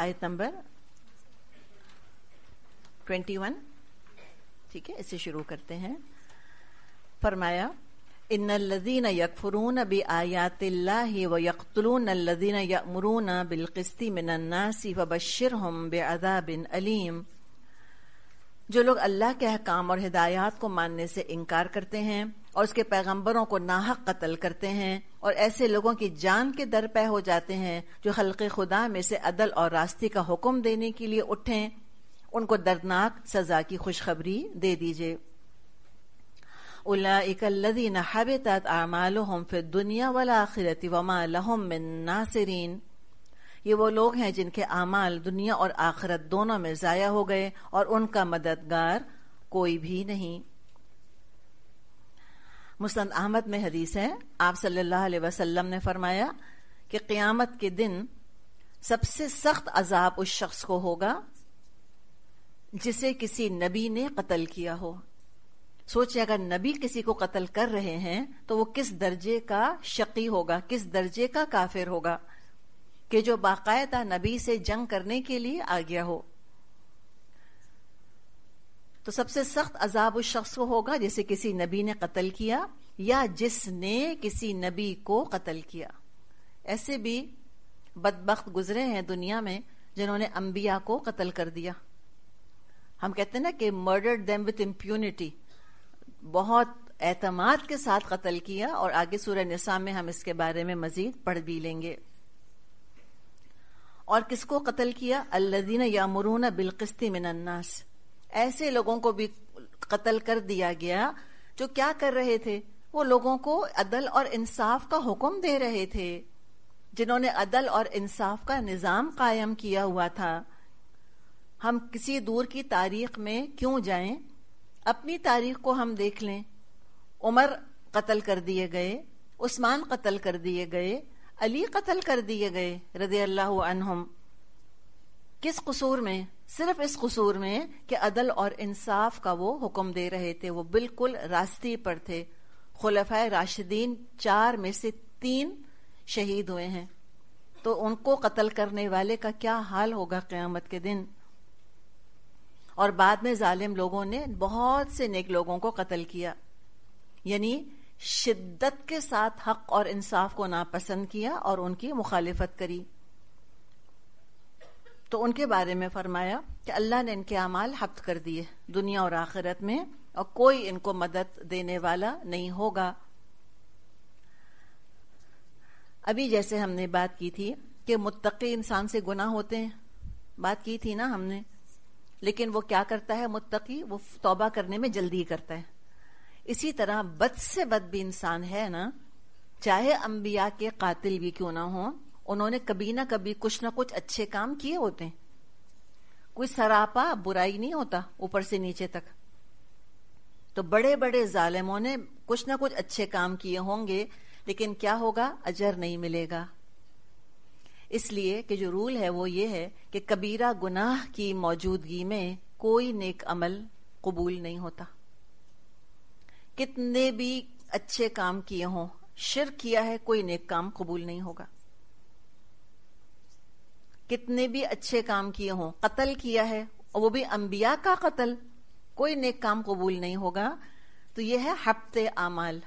आयत नंबर 21 ठीक है इसे शुरू करते हैं फरमाया इन लदीन यकफरून बी आयात व यकतलून लदीन यमरून बिलकस्ती मिनन्नासी व बशर हम बे अदा बिन अलीम जो लोग अल्लाह के अहकाम और हिदायत को मानने से इनकार करते हैं और उसके पैगंबरों को नाहक कत्ल करते हैं और ऐसे लोगों की जान के दर पे हो जाते हैं जो हल्के खुदा में से अदल और रास्ते का हुक्म देने के लिए उठें उनको दर्दनाक सजा की खुशखबरी दे दीजिए उलाकल्लिन हबतत आमाल फिर दुनिया वमा लहम नासरीन ये वो लोग हैं जिनके आमाल दुनिया और आखिरत दोनों में ज़ाया हो गए और उनका मददगार कोई भी नहीं मुस्ंद अहमद में हदीस है आप सल्लल्लाहु अलैहि वसल्लम ने फरमाया कि क़यामत के दिन सबसे सख्त अजाब उस शख्स को होगा जिसे किसी नबी ने कत्ल किया हो सोचे अगर नबी किसी को कत्ल कर रहे हैं तो वो किस दर्जे का शकी होगा किस दर्जे का काफिर होगा कि जो बाकायदा नबी से जंग करने के लिए आ गया हो तो सबसे सख्त अजाब उस शख्स को होगा जिसे किसी नबी ने कत्ल किया या जिसने किसी नबी को कत्ल किया ऐसे भी बदबख्त गुजरे हैं दुनिया में जिन्होंने अंबिया को कत्ल कर दिया हम कहते हैं ना कि मर्डर्ड देम विथ इम्प्यूनिटी बहुत एतमाद के साथ कत्ल किया और आगे सूर्य निशा में हम इसके बारे में मजीद पढ़ भी लेंगे और किसको कत्ल किया अल्लादीन यामरून बिलकस्ती मिनन्नास ऐसे लोगों को भी कत्ल कर दिया गया जो क्या कर रहे थे वो लोगों को अदल और इंसाफ का हुक्म दे रहे थे जिन्होंने अदल और इंसाफ का निज़ाम कायम किया हुआ था हम किसी दूर की तारीख में क्यों जाएं? अपनी तारीख को हम देख लें उमर कत्ल कर दिए गए उस्मान कत्ल कर दिए गए अली कत्ल कर दिए गए रदी अल्लाह अनहम किस कसूर में सिर्फ इस कसूर में कि अदल और इंसाफ का वो हुक्म दे रहे थे वो बिल्कुल रास्ते पर थे खुलफा राशिदीन चार में से तीन शहीद हुए हैं तो उनको कत्ल करने वाले का क्या हाल होगा क्यामत के दिन और बाद में जालिम लोगों ने बहुत से नेक लोगों को कत्ल किया यानी शिद्दत के साथ हक और इंसाफ को नापसंद किया और उनकी मुखालिफत करी तो उनके बारे में फरमाया कि अल्लाह ने इनके अमाल हफ्त कर दिए दुनिया और आखिरत में और कोई इनको मदद देने वाला नहीं होगा अभी जैसे हमने बात की थी कि मुत्तकी इंसान से गुना होते हैं बात की थी ना हमने लेकिन वो क्या करता है मुत्तकी वो तौबा करने में जल्दी करता है इसी तरह बद से बद भी इंसान है ना चाहे अंबिया के कातिल भी क्यों ना हो उन्होंने कभी ना कभी कुछ ना कुछ अच्छे काम किए होते हैं कोई सरापा बुराई नहीं होता ऊपर से नीचे तक तो बड़े बड़े जालिमों ने कुछ ना कुछ अच्छे काम किए होंगे लेकिन क्या होगा अजर नहीं मिलेगा इसलिए कि जो रूल है वो ये है कि कबीरा गुनाह की मौजूदगी में कोई नेक अमल कबूल नहीं होता कितने भी अच्छे काम किए हों शिर किया है कोई नेक काम कबूल नहीं होगा कितने भी अच्छे काम किए हों कत्ल किया है और वो भी अंबिया का कत्ल कोई नेक काम कबूल नहीं होगा तो यह है हफ्ते आमाल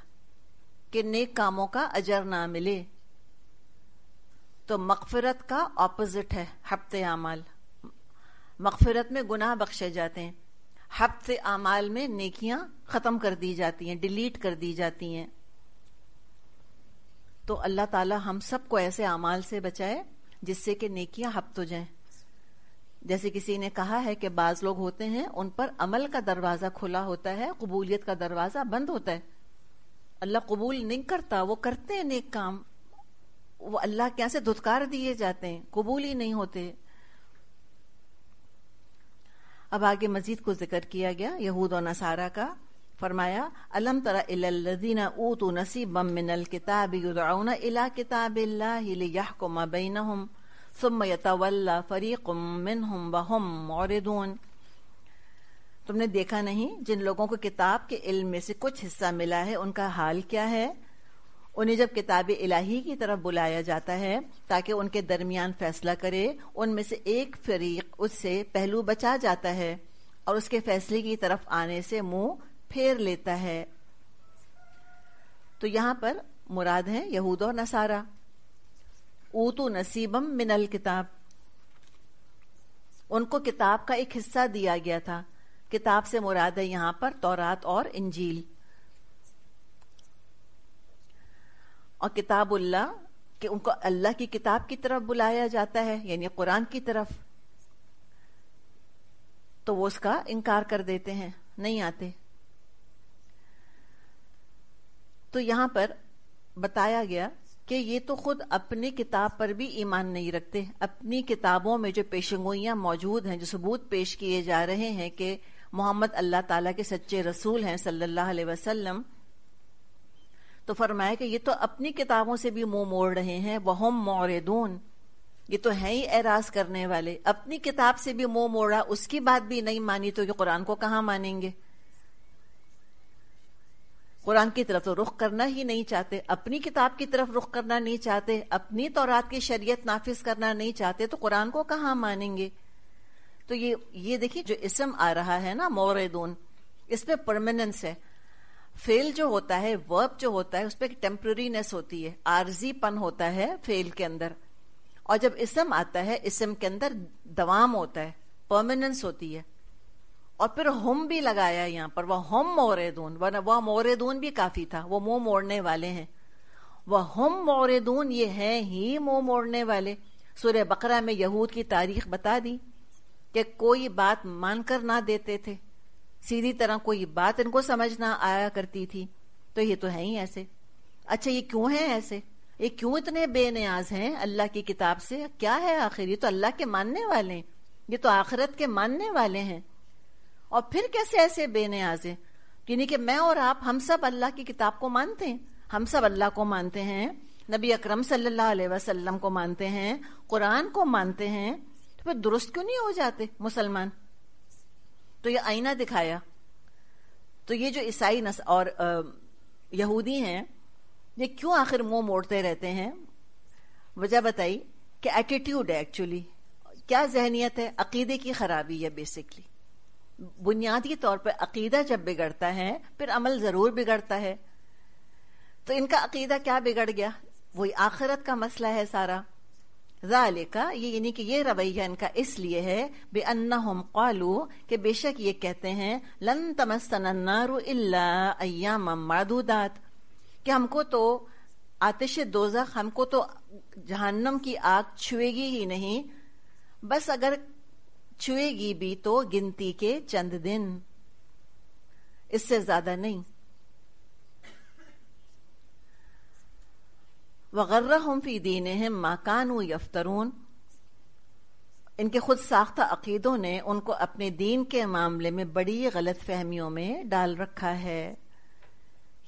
के नेक कामों का अजर ना मिले तो मकफरत का ऑपोजिट है हफ्ते आमाल मकफरत में गुनाह बख्शे जाते हैं हफ्ते आमाल में नेकियां खत्म कर दी जाती हैं डिलीट कर दी जाती हैं तो अल्लाह ताला हम सबको ऐसे आमाल से बचाए जिससे कि नेकियां हप्त हो जाए जैसे किसी ने कहा है कि बाज लोग होते हैं उन पर अमल का दरवाज़ा खुला होता है कबूलियत का दरवाज़ा बंद होता है अल्लाह कबूल नहीं करता वो करते हैं नेक काम वो अल्लाह के से धुतकार दिए जाते हैं कबूल ही नहीं होते अब आगे मजीद को जिक्र किया गया यहूद और नसारा का फरमाया अलम ऊतु किताब तुमने देखा नहीं जिन लोगों को किताब के इल्म में से कुछ हिस्सा मिला है उनका हाल क्या है उन्हें जब किताब इलाही की तरफ बुलाया जाता है ताकि उनके दरमियान फैसला करे उनमें से एक फरीक उससे पहलू बचा जाता है और उसके फैसले की तरफ आने से मुंह फेर लेता है तो यहां पर मुराद है यहूद और नसारा ऊतु नसीबम मिनल किताब उनको किताब का एक हिस्सा दिया गया था किताब से मुराद है यहां पर तौरात और इंजील और उल्ला कि उनको अल्लाह की किताब की तरफ बुलाया जाता है यानी कुरान की तरफ तो वो उसका इनकार कर देते हैं नहीं आते तो यहाँ पर बताया गया कि ये तो खुद अपनी किताब पर भी ईमान नहीं रखते अपनी किताबों में जो पेशगोइयाँ मौजूद हैं जो सबूत पेश किए जा रहे हैं कि मोहम्मद अल्लाह ताला के सच्चे रसूल हैं सल्लल्लाहु अलैहि वसल्लम तो फरमाया कि ये तो अपनी किताबों से भी मुंह मोड़ रहे हैं वहम मोरदून ये तो है ही एराज करने वाले अपनी किताब से भी मुंह मोड़ा उसकी बात भी नहीं मानी तो ये कुरान को कहाँ मानेंगे कुरान की तरफ तो रुख करना ही नहीं चाहते अपनी किताब की तरफ रुख करना नहीं चाहते अपनी तौरात की शरीयत नाफिज करना नहीं चाहते तो कुरान को कहाँ मानेंगे तो ये ये देखिए जो इसम आ रहा है ना मोरदून इसमें परमानेंस है फेल जो होता है वर्ब जो होता है उस पर एक टेम्प्रेरीनेस होती है आरजीपन होता है फेल के अंदर और जब इसम आता है इसम के अंदर दवाम होता है परमानेंस होती है और फिर होम भी लगाया यहाँ पर वह हम मोरेदून वह मोरेदून भी काफी था वो मुंह मोड़ने वाले हैं वह हम मोरेदून ये हैं ही मुंह मोड़ने वाले सूर्य बकरा में यहूद की तारीख बता दी कि कोई बात मानकर ना देते थे सीधी तरह कोई बात इनको समझ ना आया करती थी तो ये तो है ही ऐसे अच्छा ये क्यों है ऐसे ये क्यों इतने बेनियाज हैं अल्लाह की किताब से क्या है आखिर ये तो अल्लाह के मानने वाले हैं ये तो आखिरत के मानने वाले हैं और फिर कैसे ऐसे बेनियाजे यानी कि मैं और आप हम सब अल्लाह की किताब को मानते हैं हम सब अल्लाह को मानते हैं नबी अकरम सल्लल्लाहु अलैहि वसल्लम को मानते हैं कुरान को मानते हैं तो फिर दुरुस्त क्यों नहीं हो जाते मुसलमान तो ये आईना दिखाया तो ये जो ईसाई नस और यहूदी हैं ये क्यों आखिर मुंह मोड़ते रहते हैं वजह बताई कि एटीट्यूड है एक्चुअली क्या जहनीत है अकीदे की खराबी है बेसिकली बुनियादी तौर पर अकीदा जब बिगड़ता है फिर अमल ज़रूर बिगड़ता है तो इनका अकीदा क्या बिगड़ गया वही आखिरत का मसला है सारा जालिका ये यानी कि ये रवैया इनका इसलिए है बे अन्ना हम कालू के बेशक ये कहते हैं लन तमस्तारू अयाम मादूदात कि हमको तो आतिश दोजख हमको तो जहन्नम की आग छुएगी ही नहीं बस अगर छुएगी भी तो गिनती के चंद दिन इससे ज्यादा नहीं हम फी दीन हम माकानू यफ्तरून इनके खुद साख्ता अकीदों ने उनको अपने दीन के मामले में बड़ी गलत फहमियों में डाल रखा है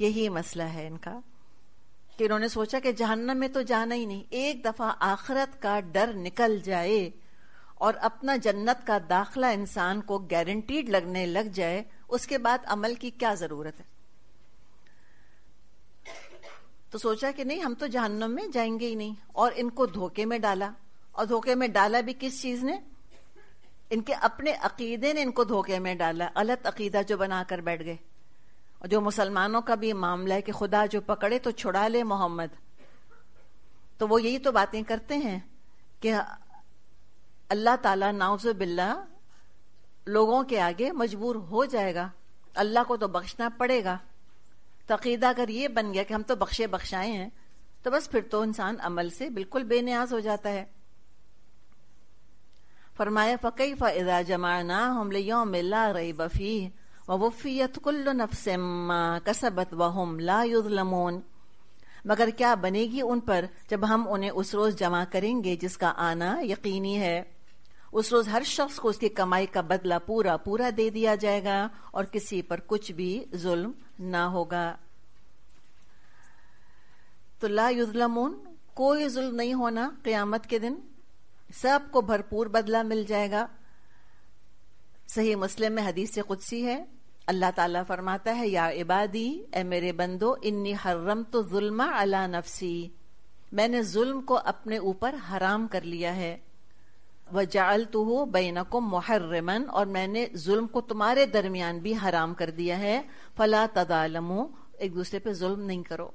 यही मसला है इनका कि इन्होंने सोचा कि जहन्नम में तो जाना ही नहीं एक दफा आखरत का डर निकल जाए और अपना जन्नत का दाखला इंसान को गारंटीड लगने लग जाए उसके बाद अमल की क्या जरूरत है तो सोचा कि नहीं हम तो जहन्नम में जाएंगे ही नहीं और इनको धोखे में डाला और धोखे में डाला भी किस चीज ने इनके अपने अकीदे ने इनको धोखे में डाला गलत अकीदा जो बनाकर बैठ गए और जो मुसलमानों का भी मामला है कि खुदा जो पकड़े तो छुड़ा ले मोहम्मद तो वो यही तो बातें करते हैं कि अल्लाह ताला नाउज बिल्ला लोगों के आगे मजबूर हो जाएगा अल्लाह को तो बख्शना पड़ेगा तकीदा तो अगर ये बन गया कि हम तो बख्शे बख्शाए हैं तो बस फिर तो इंसान अमल से बिल्कुल बेनियाज हो जाता है फरमाया फ़कई फ़ाजा जमाना यो योम रही बफ़ी वफ़ीत कुल्ल नफसम्मा कसबत वहम लायुलमोन मगर क्या बनेगी उन पर जब हम उन्हें उस रोज जमा करेंगे जिसका आना यकीनी है उस रोज हर शख्स को उसकी कमाई का बदला पूरा पूरा दे दिया जाएगा और किसी पर कुछ भी जुल्म ना होगा तो ला युजलमून कोई जुल्म नहीं होना क्यामत के दिन सबको भरपूर बदला मिल जाएगा सही मुस्लिम में हदीस कुदसी है अल्लाह ताला फरमाता है या इबादी ए मेरे बंदो इन्नी हर्रम तो जुल्मा अला नफसी मैंने जुल्म को अपने ऊपर हराम कर लिया है वजाल तो हो बैना को मुहर्रमन और मैंने जुल्म को तुम्हारे दरमियान भी हराम कर दिया है फला तदालमो एक दूसरे पे जुल्म नहीं करो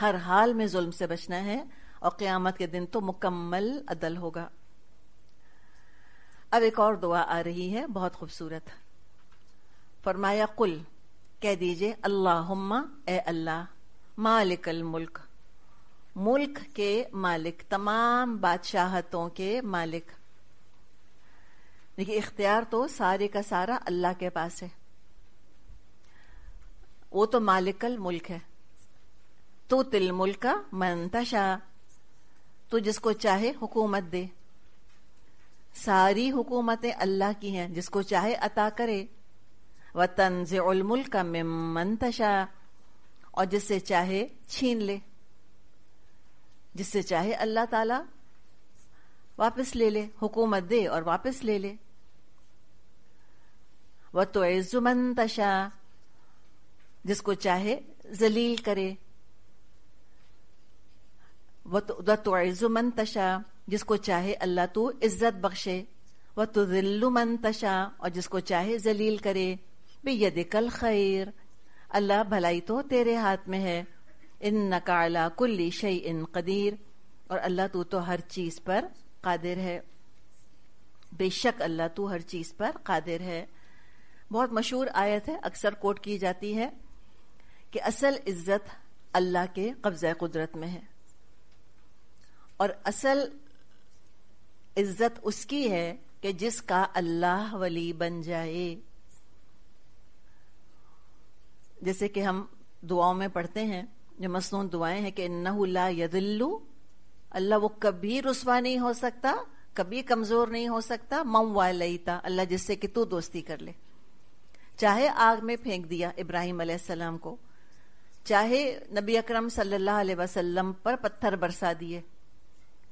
हर हाल में जुल्म से बचना है और क्यामत के दिन तो मुकम्मल अदल होगा अब एक और दुआ आ रही है बहुत खूबसूरत फरमाया कुल कह दीजिए अल्लाह ए अल्लाह मालिकल मुल्क मुल्क के मालिक तमाम बादशाहतों के मालिक देखिए इख्तियार तो सारे का सारा अल्लाह के पास है वो तो मालिकल मुल्क है तो तिल मुल्क का मंतशा तो जिसको चाहे हुकूमत दे सारी हुकूमतें अल्लाह की हैं जिसको चाहे अता करे व तनज उलमुल्क का मंतशा और जिससे चाहे छीन ले जिससे चाहे अल्लाह ताला वापस ले ले हुकूमत दे और वापस ले ले वह तो ऐजुमन तशा जिसको चाहे जलील करे वह तो तशा जिसको चाहे अल्लाह तो इज्जत बख्शे वह तो मन तशा और जिसको चाहे जलील करे बेयद कल खैर अल्लाह भलाई तो तेरे हाथ में है इन नकाला कुल्ली शई इन कदीर और अल्लाह तू तो हर चीज़ पर कादिर है बेशक अल्लाह तू हर चीज़ पर कादिर है बहुत मशहूर आयत है अक्सर कोट की जाती है कि असल इज्जत अल्लाह के कब्जा कुदरत में है और असल इज्जत उसकी है कि जिसका अल्लाह वली बन जाए जैसे कि हम दुआओं में पढ़ते हैं जो मसनून दुआएं हैं कि नहुला यदिल्लू अल्लाह वो कभी रसवा नहीं हो सकता कभी कमजोर नहीं हो सकता मम वालता अल्लाह जिससे कि तू दोस्ती कर ले चाहे आग में फेंक दिया इब्राहिम अलैहिस्सलाम को चाहे नबी अकरम सल्लल्लाहु अलैहि वसल्लम पर पत्थर बरसा दिए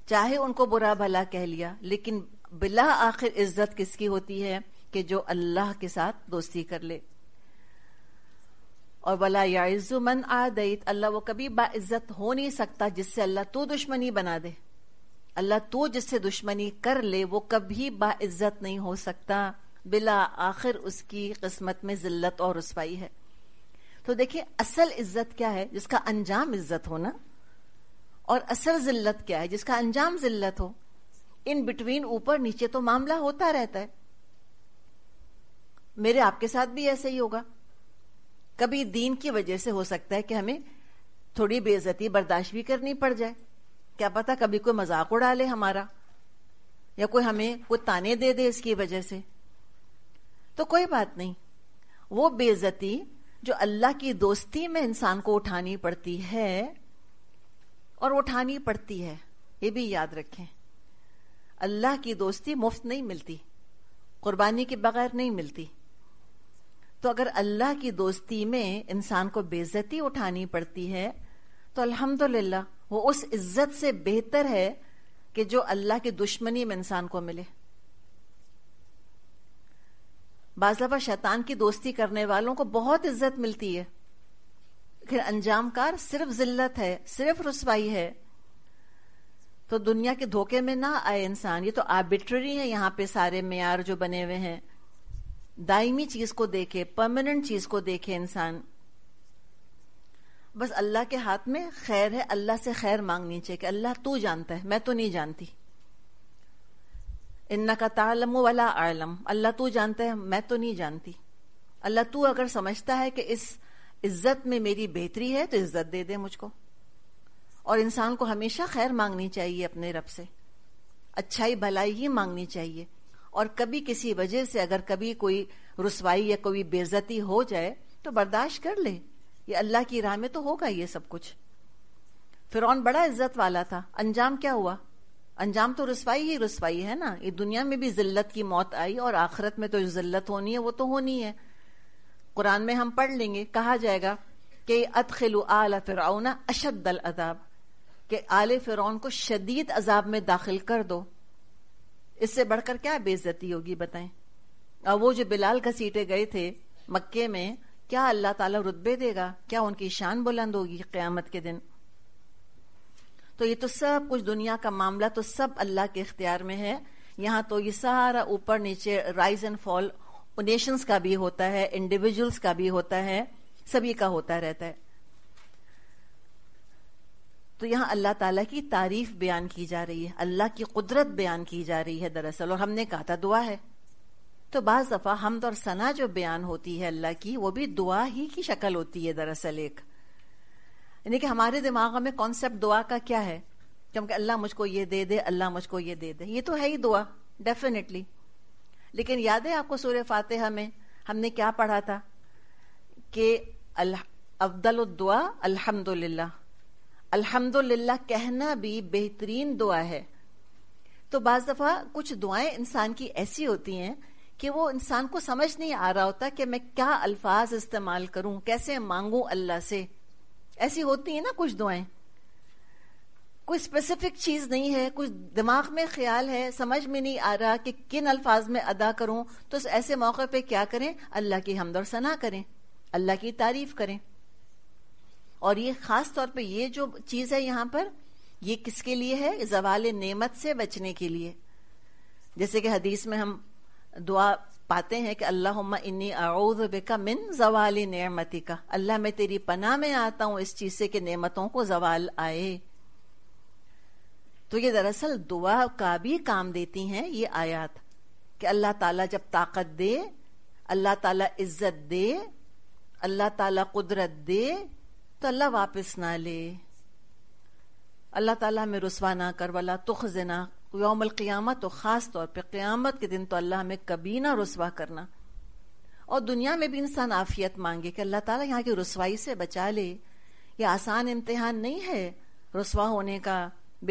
चाहे उनको बुरा भला कह लिया लेकिन बिला आखिर इज्जत किसकी होती है कि जो अल्लाह के साथ दोस्ती कर ले और वला याजुमन आदत अल्लाह वो कभी बाइज्जत हो नहीं सकता जिससे अल्लाह तू दुश्मनी बना दे अल्लाह तू जिससे दुश्मनी कर ले वो कभी बाइज्जत नहीं हो सकता बिला आखिर उसकी किस्मत में जिल्लत और रसवाई है तो देखिए असल इज्जत क्या है जिसका अंजाम इज्जत हो ना और असल जिल्लत क्या है जिसका अंजाम जिल्लत हो इन बिटवीन ऊपर नीचे तो मामला होता रहता है मेरे आपके साथ भी ऐसे ही होगा कभी दीन की वजह से हो सकता है कि हमें थोड़ी बेजती बर्दाश्त भी करनी पड़ जाए क्या पता कभी कोई मजाक उड़ा ले हमारा या कोई हमें कोई ताने दे दे इसकी वजह से तो कोई बात नहीं वो बेजती जो अल्लाह की दोस्ती में इंसान को उठानी पड़ती है और उठानी पड़ती है ये भी याद रखें अल्लाह की दोस्ती मुफ्त नहीं मिलती कुर्बानी के बगैर नहीं मिलती तो अगर अल्लाह की दोस्ती में इंसान को बेजती उठानी पड़ती है तो अल्हम्दुलिल्लाह वो उस इज्जत से बेहतर है कि जो अल्लाह की दुश्मनी में इंसान को मिले बाजा शैतान की दोस्ती करने वालों को बहुत इज्जत मिलती है फिर अंजाम कार सिर्फ जिल्लत है सिर्फ रसवाई है तो दुनिया के धोखे में ना आए इंसान ये तो आर्बिट्ररी है यहां पे सारे मैार जो बने हुए हैं दायमी चीज को देखे परमानेंट चीज को देखे इंसान बस अल्लाह के हाथ में खैर है अल्लाह से खैर मांगनी चाहिए कि अल्लाह तू जानता है मैं तो नहीं जानती इन्ना का तालम वाला आलम अल्लाह तू जानता है मैं तो नहीं जानती अल्लाह तू अगर समझता है कि इस इज्जत में मेरी बेहतरी है तो इज्जत दे दे मुझको और इंसान को हमेशा खैर मांगनी चाहिए अपने रब से अच्छाई भलाई ही मांगनी चाहिए और कभी किसी वजह से अगर कभी कोई रसवाई या कोई बेजती हो जाए तो बर्दाश्त कर ले ये अल्लाह की राह में तो होगा ये सब कुछ फिर बड़ा इज्जत वाला था अंजाम क्या हुआ अंजाम तो रसवाई ही रसवाई है ना ये दुनिया में भी जिल्लत की मौत आई और आखिरत में तो जो जिल्लत होनी है वो तो होनी है कुरान में हम पढ़ लेंगे कहा जाएगा कि अतखिल आल फिरौना अशद अल अदाब के आले फिर को शदीद अजाब में दाखिल कर दो इससे बढ़कर क्या बेइज्जती होगी बताएं और वो जो बिलाल घसीटे गए थे मक्के में क्या अल्लाह ताला रुतबे देगा क्या उनकी शान बुलंद होगी क्यामत के दिन तो ये तो सब कुछ दुनिया का मामला तो सब अल्लाह के इख्तियार में है यहाँ तो ये सारा ऊपर नीचे राइज एंड फॉल नेशंस का भी होता है इंडिविजुअल्स का भी होता है सभी का होता रहता है तो यहाँ अल्लाह ताला की तारीफ बयान की जा रही है अल्लाह की कुदरत बयान की जा रही है दरअसल और हमने कहा था दुआ है तो बाज दफा हमद और सना जो बयान होती है अल्लाह की वो भी दुआ ही की शक्ल होती है दरअसल एक यानी कि हमारे दिमाग में कॉन्सेप्ट दुआ का क्या है क्योंकि अल्लाह मुझको ये दे दे अल्लाह मुझको ये दे दे ये तो है ही दुआ डेफिनेटली लेकिन याद है आपको सूर्य फातिहा में हमने क्या पढ़ा था कि अल अफदल दुआ अल्हम्दुलिल्लाह अल्हम्दुलिल्लाह कहना भी बेहतरीन दुआ है तो बाज दफा कुछ दुआएं इंसान की ऐसी होती हैं कि वो इंसान को समझ नहीं आ रहा होता कि मैं क्या अल्फाज इस्तेमाल करूं कैसे मांगू अल्लाह से ऐसी होती है ना कुछ दुआएं कोई स्पेसिफिक चीज नहीं है कुछ दिमाग में ख्याल है समझ में नहीं आ रहा कि किन अल्फाज में अदा करूं तो ऐसे मौके पे क्या करें अल्लाह की हमद सना करें अल्लाह की तारीफ करें और ये खास तौर पे ये जो चीज है यहाँ पर ये किसके लिए है जवाल नेमत से बचने के लिए जैसे कि हदीस में हम दुआ पाते हैं कि अल्लाह बेका मिन जवाल नेमती का अल्लाह मैं तेरी पनाह में आता हूं इस चीज से कि नेमतों को जवाल आए तो ये दरअसल दुआ का भी काम देती हैं ये आयात कि अल्लाह ताला जब ताकत दे अल्लाह ताला इज्जत दे अल्लाह ताला कुदरत दे तो अल्लाह वापस ना ले अल्लाह ताला हमें रसवा ना कर वाला तुख जना योमल क्यामत तो ख़ास तौर पे क्यामत के दिन तो अल्लाह हमें कभी ना रसवा करना और दुनिया में भी इंसान आफियत मांगे कि अल्लाह ताला यहाँ की रसवाई से बचा ले ये आसान इम्तहान नहीं है रसवा होने का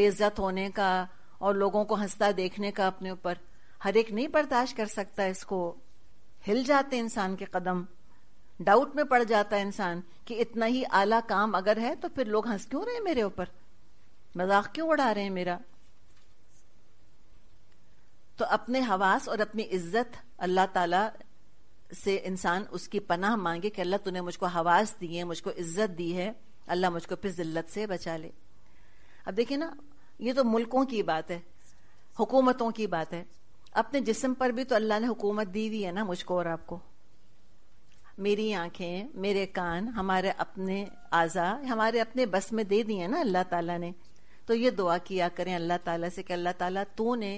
बेइज्जत होने का और लोगों को हंसता देखने का अपने ऊपर हर एक नहीं बर्दाश्त कर सकता इसको हिल जाते इंसान के कदम डाउट में पड़ जाता है इंसान कि इतना ही आला काम अगर है तो फिर लोग हंस क्यों रहे हैं मेरे ऊपर मजाक क्यों उड़ा रहे हैं मेरा तो अपने हवास और अपनी इज्जत अल्लाह ताला से इंसान उसकी पनाह मांगे कि अल्लाह तूने मुझको हवास दी है मुझको इज्जत दी है अल्लाह मुझको फिर जिल्लत से बचा ले अब देखिए ना ये तो मुल्कों की बात है हुकूमतों की बात है अपने जिस्म पर भी तो अल्लाह ने हुकूमत दी हुई है ना मुझको और आपको मेरी आंखें मेरे कान हमारे अपने आज़ा हमारे अपने बस में दे दिए ना अल्लाह ताला ने तो ये दुआ किया करें अल्लाह ताला से कि अल्लाह ताला तू ने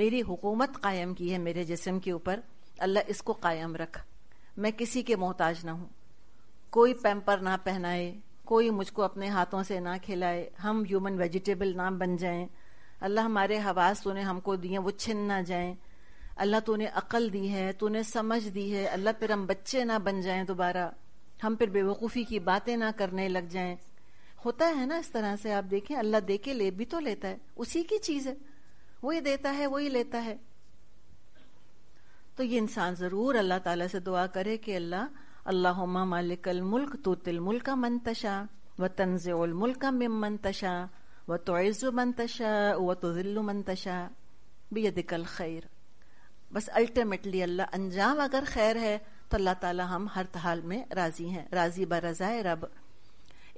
मेरी हुकूमत कायम की है मेरे जिसम के ऊपर अल्लाह इसको कायम रख मैं किसी के मोहताज ना हूं कोई पैम्पर ना पहनाए कोई मुझको अपने हाथों से ना खिलाए हम ह्यूमन वेजिटेबल ना बन जाएं अल्लाह हमारे हवास तूने हमको दिए वो छिन ना जाएं अल्लाह तो उन्हें अकल दी है तूने समझ दी है अल्लाह फिर हम बच्चे ना बन जाएं दोबारा हम फिर बेवकूफ़ी की बातें ना करने लग जाएं होता है ना इस तरह से आप देखें अल्लाह दे के ले भी तो लेता है उसी की चीज़ है वही देता है वही लेता है तो ये इंसान ज़रूर अल्लाह ताला से दुआ करे कि अल्लाह अल्लाह मालिकल मुल्क तो तिल मुल्क मन तशा व तंजल मुल्क मन तशा व तो मन तशा व तो मन तशा बेदिकल खैर बस अल्टीमेटली अल्लाह अंजाम अगर खैर है तो अल्लाह ताला हम हर हाल में राजी हैं राजी बरजाए रब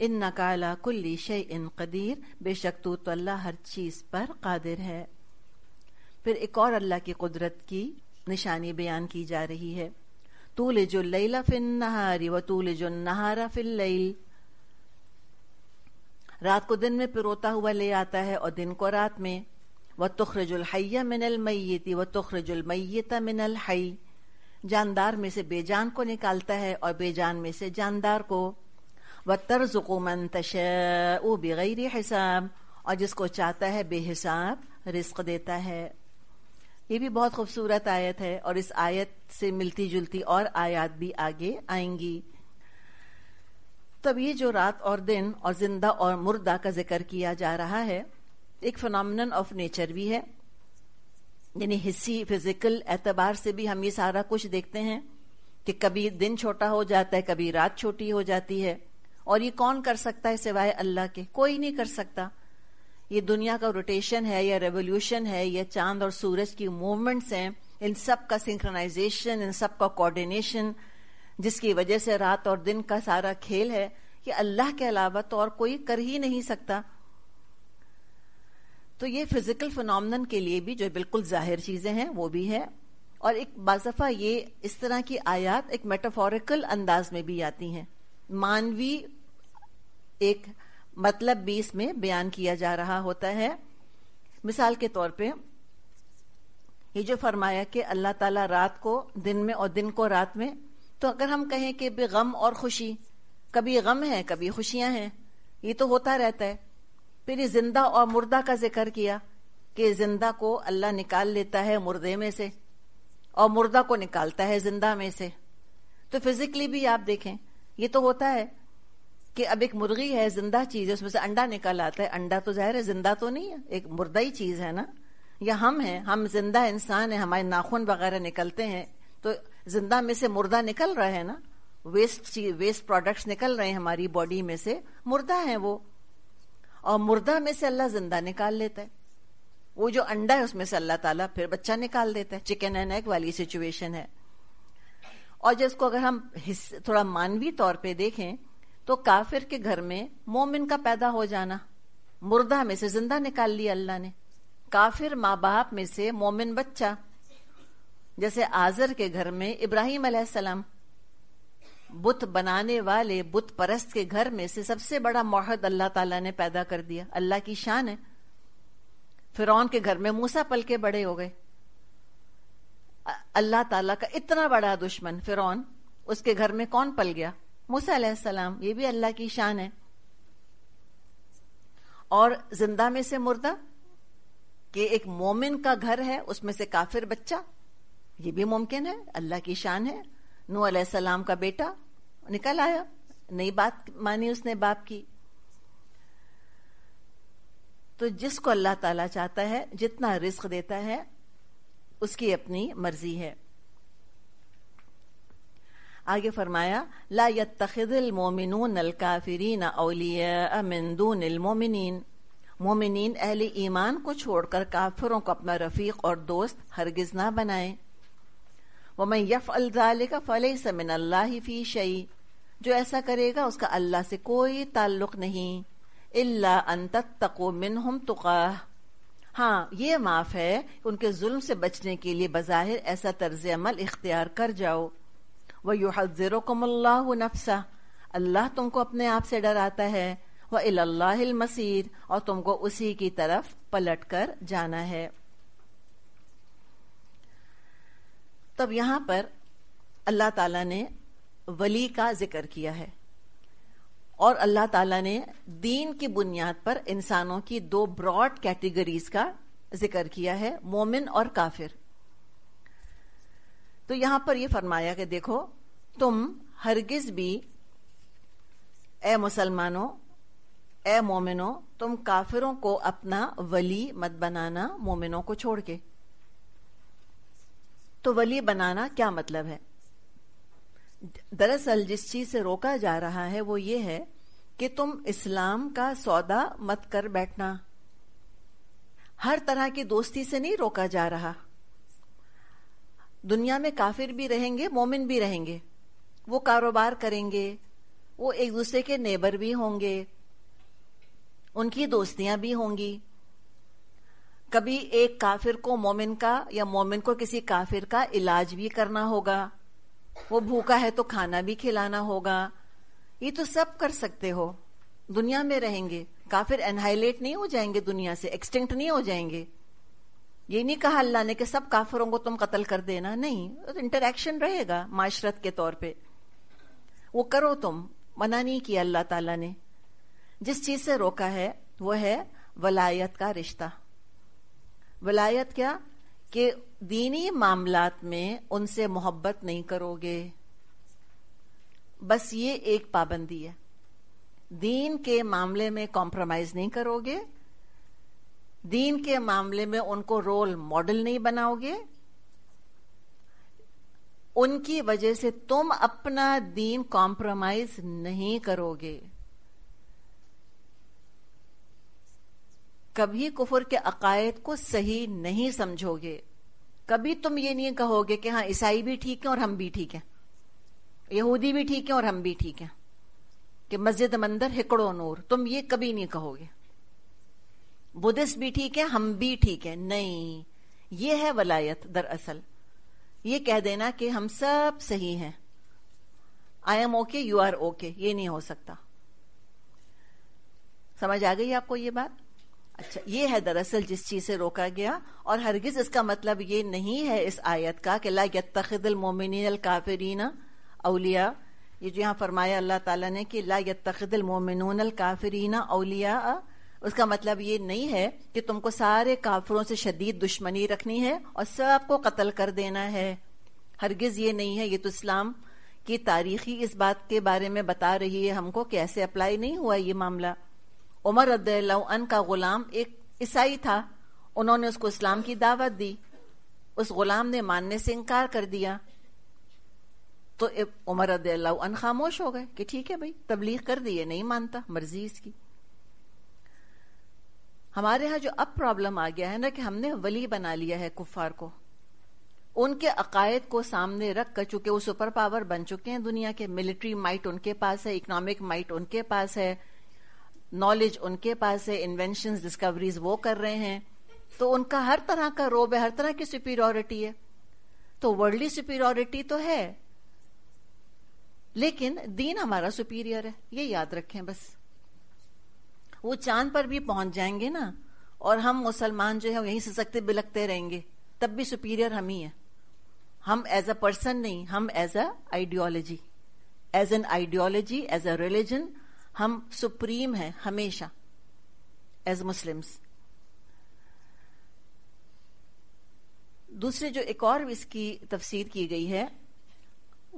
इन नकाला कुल्ली शे इन कदीर बेशक तू तो अल्लाह हर चीज पर कादिर है फिर एक और अल्लाह की कुदरत की निशानी बयान की जा रही है तू ले जो लैला फिन नहारी व तू ले जो नहारा फिन लैल रात को दिन में पिरोता हुआ ले आता है और दिन को रात में व तुखरजुल हैया मिनल मैती व तुखरजुल मैता मिनल हई जानदार में से बेजान को निकालता है और बेजान में से जानदार को व तर्जुको मन तशो बगैर हिसाब और जिसको चाहता है बेहिसाब रिस्क देता है ये भी बहुत खूबसूरत आयत है और इस आयत से मिलती जुलती और आयत भी आगे आएंगी तब ये जो रात और दिन और जिंदा और मुर्दा का जिक्र किया जा रहा है एक फिनमिनन ऑफ नेचर भी है यानी हिस्सी फिजिकल एतबार से भी हम ये सारा कुछ देखते हैं कि कभी दिन छोटा हो जाता है कभी रात छोटी हो जाती है और ये कौन कर सकता है सिवाय अल्लाह के कोई नहीं कर सकता ये दुनिया का रोटेशन है या रेवोल्यूशन है या चांद और सूरज की मूवमेंट्स हैं इन सब का सिंक्रनाइजेशन इन सब का कोऑर्डिनेशन जिसकी वजह से रात और दिन का सारा खेल है ये अल्लाह के अलावा तो और कोई कर ही नहीं सकता तो ये फिजिकल फिनमन के लिए भी जो बिल्कुल जाहिर चीजें हैं वो भी है और एक बाजफा ये इस तरह की आयात एक मेटाफोरिकल अंदाज में भी आती हैं मानवी एक मतलब भी इसमें बयान किया जा रहा होता है मिसाल के तौर पे ये जो फरमाया कि अल्लाह ताला रात को दिन में और दिन को रात में तो अगर हम कहें कि गम और खुशी कभी गम है कभी खुशियां हैं ये तो होता रहता है फिर जिंदा और मुर्दा का जिक्र किया कि जिंदा को अल्लाह निकाल लेता है मुर्दे में से और मुर्दा को निकालता है जिंदा में से तो फिजिकली भी आप देखें ये तो होता है कि अब एक मुर्गी है जिंदा चीज है उसमें से अंडा निकल आता है अंडा तो जाहिर है जिंदा तो नहीं है एक मुर्दा ही चीज है ना या हम हैं हम जिंदा इंसान है हमारे नाखून वगैरह निकलते हैं तो जिंदा में से मुर्दा निकल रहा है ना वेस्ट वेस्ट प्रोडक्ट्स निकल रहे हैं हमारी बॉडी में से मुर्दा है वो और मुर्दा में से अल्लाह जिंदा निकाल लेता है वो जो अंडा है उसमें से अल्लाह ताला फिर बच्चा निकाल देता है चिकन एंड एग वाली सिचुएशन है और जिसको अगर हम थोड़ा मानवीय तौर पे देखें तो काफिर के घर में मोमिन का पैदा हो जाना मुर्दा में से जिंदा निकाल लिया अल्लाह ने काफिर माँ बाप में से मोमिन बच्चा जैसे आजर के घर में इब्राहिम अलैहिस्सलाम बुत बनाने वाले बुत परस्त के घर में से सबसे बड़ा मोहद अल्लाह ताला ने पैदा कर दिया अल्लाह की शान है फिर के घर में मूसा पल के बड़े हो गए अल्लाह ताला का इतना बड़ा दुश्मन फिर उसके घर में कौन पल गया मूसा सलाम ये भी अल्लाह की शान है और जिंदा में से मुर्दा कि एक मोमिन का घर है उसमें से काफिर बच्चा ये भी मुमकिन है अल्लाह की शान है नू अलाम का बेटा निकल आया नई बात मानी उसने बाप की तो जिसको अल्लाह ताला चाहता है जितना रिस्क देता है उसकी अपनी मर्जी है आगे फरमाया ला यत्तखिदिल मोमिन अल काफिरीन अलिया अमिंदून मोमिन मोमिन अहल ईमान को छोड़कर काफिरों को अपना रफीक और दोस्त हरगिज ना बनाएं वमन यफ अलजालिका अल्लाह फ़ी शई जो ऐसा करेगा उसका अल्लाह से कोई ताल्लुक नहीं इल्ला अनतको मिन हम तुका हाँ ये माफ है उनके जुल्म से बचने के लिए बज़ाहिर ऐसा तर्ज अमल इख्तियार कर जाओ वह युहजरकमल्लाह नफसा अल्लाह तुमको अपने आप से डराता है वह मसीर और तुमको उसी की तरफ पलट कर जाना है तब यहां पर अल्लाह ताला ने वली का जिक्र किया है और अल्लाह ताला ने दीन की बुनियाद पर इंसानों की दो ब्रॉड कैटेगरीज का जिक्र किया है मोमिन और काफिर तो यहां पर यह फरमाया कि देखो तुम हरगिज भी ए मुसलमानों ए मोमिनो तुम काफिरों को अपना वली मत बनाना मोमिनों को छोड़ के तो वली बनाना क्या मतलब है दरअसल जिस चीज से रोका जा रहा है वो ये है कि तुम इस्लाम का सौदा मत कर बैठना हर तरह की दोस्ती से नहीं रोका जा रहा दुनिया में काफिर भी रहेंगे मोमिन भी रहेंगे वो कारोबार करेंगे वो एक दूसरे के नेबर भी होंगे उनकी दोस्तियां भी होंगी कभी एक काफिर को मोमिन का या मोमिन को किसी काफिर का इलाज भी करना होगा वो भूखा है तो खाना भी खिलाना होगा ये तो सब कर सकते हो दुनिया में रहेंगे काफिर एनहाइलेट नहीं हो जाएंगे दुनिया से एक्सटिंक्ट नहीं हो जाएंगे ये नहीं कहा अल्लाह ने कि सब काफिरों को तुम कत्ल कर देना नहीं तो इंटरेक्शन रहेगा माशरत के तौर पे वो करो तुम मना नहीं किया अल्लाह ताला ने जिस चीज से रोका है वो है वलायत का रिश्ता वलायत क्या कि दीनी मामलात में उनसे मोहब्बत नहीं करोगे बस ये एक पाबंदी है दीन के मामले में कॉम्प्रोमाइज नहीं करोगे दीन के मामले में उनको रोल मॉडल नहीं बनाओगे उनकी वजह से तुम अपना दीन कॉम्प्रोमाइज नहीं करोगे कभी कुफर के अकायद को सही नहीं समझोगे कभी तुम ये नहीं कहोगे कि हाँ ईसाई भी ठीक है और हम भी ठीक हैं यहूदी भी ठीक है और हम भी ठीक हैं कि मस्जिद मंदिर हिकड़ो नूर तुम ये कभी नहीं कहोगे बुद्धिस्ट भी ठीक है हम भी ठीक है नहीं ये है वलायत दरअसल ये कह देना कि हम सब सही हैं I am okay you are okay ये नहीं हो सकता समझ आ गई आपको ये बात अच्छा ये है दरअसल जिस चीज से रोका गया और हरगिज इसका मतलब ये नहीं है इस आयत का कि ला यत्तखिदल मोमिन अल काफरीना अलिया ये जो यहाँ फरमाया अल्लाह ताला ने कि ला यत्तखिदल मोमिन अल काफरीना अलिया उसका मतलब ये नहीं है कि तुमको सारे काफरों से शदीद दुश्मनी रखनी है और सबको कत्ल कर देना है हरगिज ये नहीं है ये तो इस्लाम की तारीखी इस बात के बारे में बता रही है हमको कैसे अप्लाई नहीं हुआ ये मामला उमर रद्दन का गुलाम एक ईसाई था उन्होंने उसको इस्लाम की दावत दी उस गुलाम ने मानने से इनकार कर दिया तो उमर रद्दन खामोश हो गए कि ठीक है भाई तबलीग कर दी है नहीं मानता मर्जी इसकी हमारे यहां जो अब प्रॉब्लम आ गया है ना कि हमने वली बना लिया है कुफार को उनके अकायद को सामने रख कर चूंकि वो सुपर पावर बन चुके हैं दुनिया के मिलिट्री माइट उनके पास है इकोनॉमिक माइट उनके पास है नॉलेज उनके पास है इन्वेंशन डिस्कवरीज वो कर रहे हैं तो उनका हर तरह का रोब है हर तरह की सुपीरियोरिटी है तो वर्ल्डली सुपीरियोरिटी तो है लेकिन दीन हमारा सुपीरियर है ये याद रखें बस वो चांद पर भी पहुंच जाएंगे ना और हम मुसलमान जो है यहीं से सकते बिलकते रहेंगे तब भी सुपीरियर हम ही है हम एज अ पर्सन नहीं हम as a ideology as an ideology as a religion हम सुप्रीम हैं हमेशा एज मुस्लिम्स दूसरे जो एक और इसकी तफसीर की गई है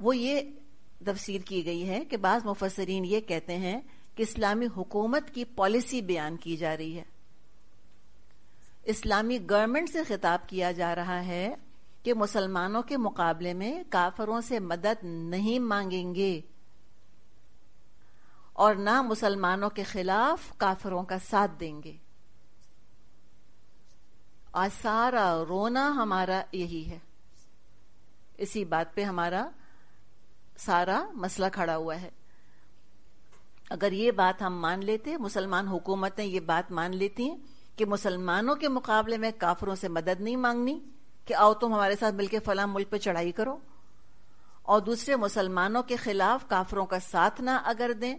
वो ये तफसीर की गई है कि बाज़ मुफसरीन ये कहते हैं कि इस्लामी हुकूमत की पॉलिसी बयान की जा रही है इस्लामी गवर्नमेंट से खिताब किया जा रहा है कि मुसलमानों के मुकाबले में काफरों से मदद नहीं मांगेंगे और ना मुसलमानों के खिलाफ काफिरों का साथ देंगे आज सारा रोना हमारा यही है इसी बात पे हमारा सारा मसला खड़ा हुआ है अगर ये बात हम मान लेते मुसलमान हुकूमतें ये बात मान लेती हैं कि मुसलमानों के मुकाबले में काफरों से मदद नहीं मांगनी कि आओ तुम हमारे साथ मिलकर फला मुल्क पे चढ़ाई करो और दूसरे मुसलमानों के खिलाफ काफरों का साथ ना अगर दें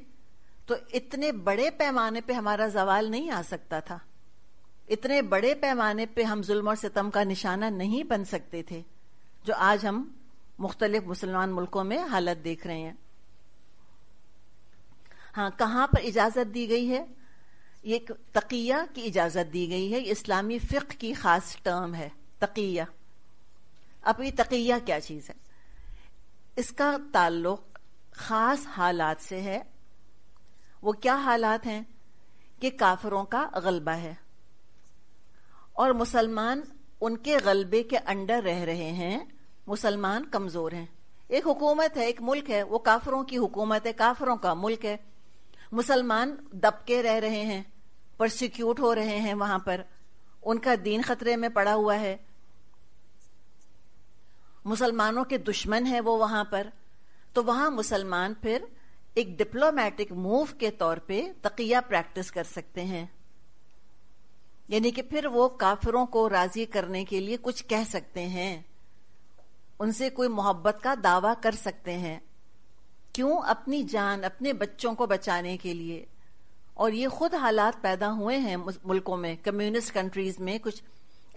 तो इतने बड़े पैमाने पे हमारा जवाल नहीं आ सकता था इतने बड़े पैमाने पे हम जुल्म और सितम का निशाना नहीं बन सकते थे जो आज हम मुख्तलिफ मुसलमान मुल्कों में हालत देख रहे हैं हाँ कहाँ पर इजाजत दी गई है ये तकिया की इजाजत दी गई है इस्लामी फिक की खास टर्म है तकिया अब ये तकिया क्या चीज है इसका ताल्लुक खास हालात से है वो क्या हालात हैं कि काफरों का गलबा है और मुसलमान उनके गलबे के अंडर रह रहे हैं मुसलमान कमज़ोर हैं एक हुकूमत है एक मुल्क है वो काफरों की हुकूमत है काफरों का मुल्क है मुसलमान दबके रह रहे हैं प्रोसिक्यूट हो रहे हैं वहां पर उनका दीन खतरे में पड़ा हुआ है मुसलमानों के दुश्मन है वो वहां पर तो वहां मुसलमान फिर एक डिप्लोमेटिक मूव के तौर पे तकिया प्रैक्टिस कर सकते हैं यानी कि फिर वो काफिरों को राजी करने के लिए कुछ कह सकते हैं उनसे कोई मोहब्बत का दावा कर सकते हैं क्यों अपनी जान अपने बच्चों को बचाने के लिए और ये खुद हालात पैदा हुए हैं मुल्कों में कम्युनिस्ट कंट्रीज में कुछ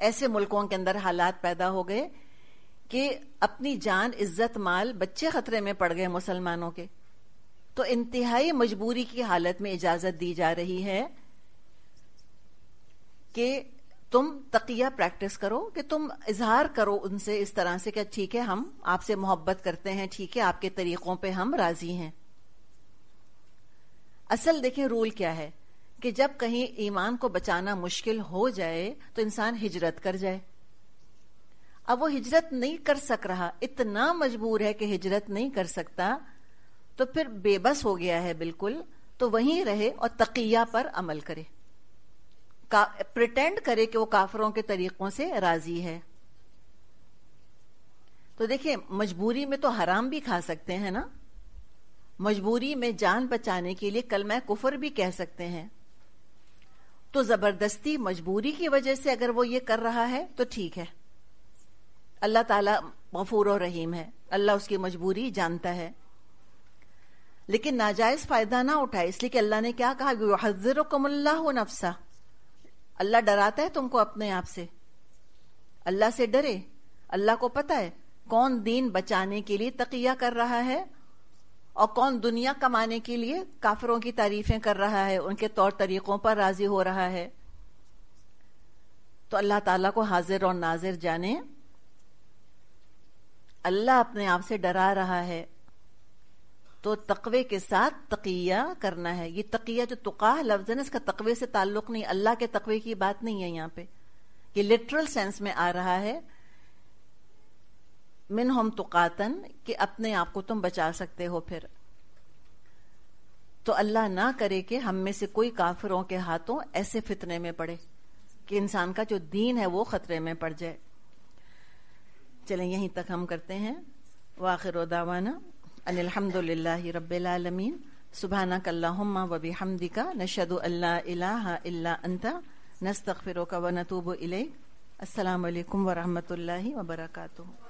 ऐसे मुल्कों के अंदर हालात पैदा हो गए कि अपनी जान इज्जत माल बच्चे खतरे में पड़ गए मुसलमानों के तो इंतहाई मजबूरी की हालत में इजाजत दी जा रही है कि तुम तकिया प्रैक्टिस करो कि तुम इजहार करो उनसे इस तरह से कि ठीक है हम आपसे मोहब्बत करते हैं ठीक है आपके तरीकों पे हम राजी हैं असल देखें रूल क्या है कि जब कहीं ईमान को बचाना मुश्किल हो जाए तो इंसान हिजरत कर जाए अब वो हिजरत नहीं कर सक रहा इतना मजबूर है कि हिजरत नहीं कर सकता तो फिर बेबस हो गया है बिल्कुल तो वहीं रहे और तकिया पर अमल करे प्रिटेंड करे कि वो काफरों के तरीकों से राजी है तो देखिए मजबूरी में तो हराम भी खा सकते हैं ना मजबूरी में जान बचाने के लिए कलमा कुफर भी कह सकते हैं तो जबरदस्ती मजबूरी की वजह से अगर वो ये कर रहा है तो ठीक है अल्लाह ताला गफूर और रहीम है अल्लाह उसकी मजबूरी जानता है लेकिन नाजायज फायदा ना उठाए इसलिए कि अल्लाह ने क्या कहा हजर कमल्ला नफसा अल्लाह डराता है तुमको अपने आप से अल्लाह से डरे अल्लाह को पता है कौन दीन बचाने के लिए तकिया कर रहा है और कौन दुनिया कमाने के लिए काफरों की तारीफें कर रहा है उनके तौर तरीकों पर राजी हो रहा है तो अल्लाह ताला को हाजिर और नाजिर जाने अल्लाह अपने आप से डरा रहा है तो तकवे के साथ तकिया करना है ये तकिया जो तुका लफ्ज है ना इसका तकवे से ताल्लुक नहीं अल्लाह के तकवे की बात नहीं है यहाँ पे ये लिटरल सेंस में आ रहा है मिन हम तुकातन कि अपने आप को तुम बचा सकते हो फिर तो अल्लाह ना करे कि हम में से कोई काफिरों के हाथों ऐसे फितने में पड़े कि इंसान का जो दीन है वो खतरे में पड़ जाए चलें यहीं तक हम करते हैं वाखिर दावाना अनिलहमदिल्लाहि रब्बिल आलमीन सुबहानक अल्लाहुम्मा व बिहमदिका नशहदु अल्ला इलाहा इल्ला अंता नस्तगफिरुका व नतूबु इलैक अस्सलाम वालेकुम व रहमतुल्लाहि व बरकातुहू